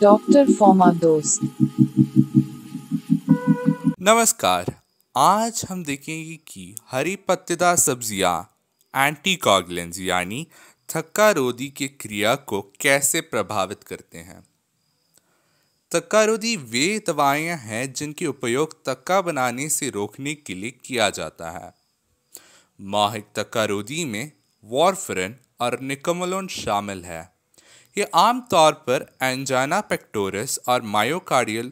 Doctor फॉर्मा दोस्त नमस्कार आज हम देखेंगे कि हरी पत्तेदार सब्जियां एंटीकॉगलेंस यानी थक्का रोधी के क्रिया को कैसे प्रभावित करते हैं रोधी वे दवाइयाँ हैं जिनके उपयोग तक्का बनाने से रोकने के लिए किया जाता है माहिक रोधी में वॉरफरन और निकमलोन शामिल है ये आमतौर पर एंजाना पेक्टोरस और मायोकार्डियल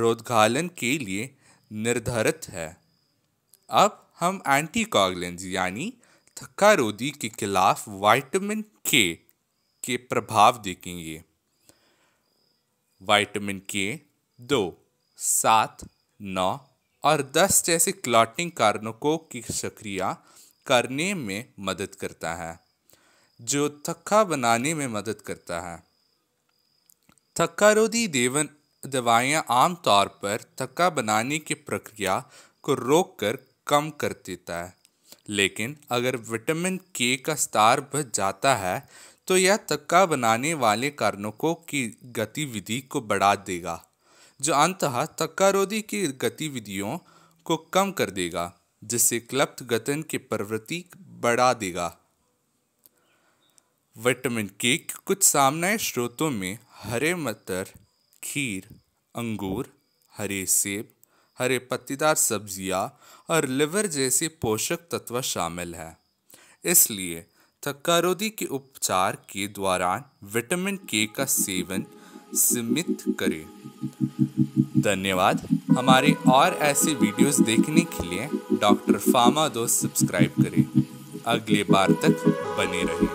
रोधगालन के लिए निर्धारित है अब हम एंटीकॉगलेंस यानी थक्का रोधी के खिलाफ वाइटमिन के के प्रभाव देखेंगे वाइटमिन के दो सात नौ और दस जैसे क्लॉटिंग को की सक्रिया करने में मदद करता है जो थक्का बनाने में मदद करता है थक्कारोधी देवन दवाइयाँ आमतौर पर थक्का बनाने की प्रक्रिया को रोककर कम कर देता है लेकिन अगर विटामिन के का स्तर बच जाता है तो यह थक्का बनाने वाले कारकों की गतिविधि को बढ़ा देगा जो अंततः थक्कारोधी की गतिविधियों को कम कर देगा जिससे क्लप्त गतन की प्रवृत्ति बढ़ा देगा विटामिन के कुछ सामने स्रोतों में हरे मटर खीर अंगूर हरे सेब हरे पत्तीदार सब्जियां और लिवर जैसे पोषक तत्व शामिल हैं इसलिए थक्कारोधी के उपचार के दौरान विटामिन के का सेवन सीमित करें धन्यवाद हमारे और ऐसे वीडियोस देखने के लिए डॉक्टर फार्मा दो सब्सक्राइब करें अगले बार तक बने रहें।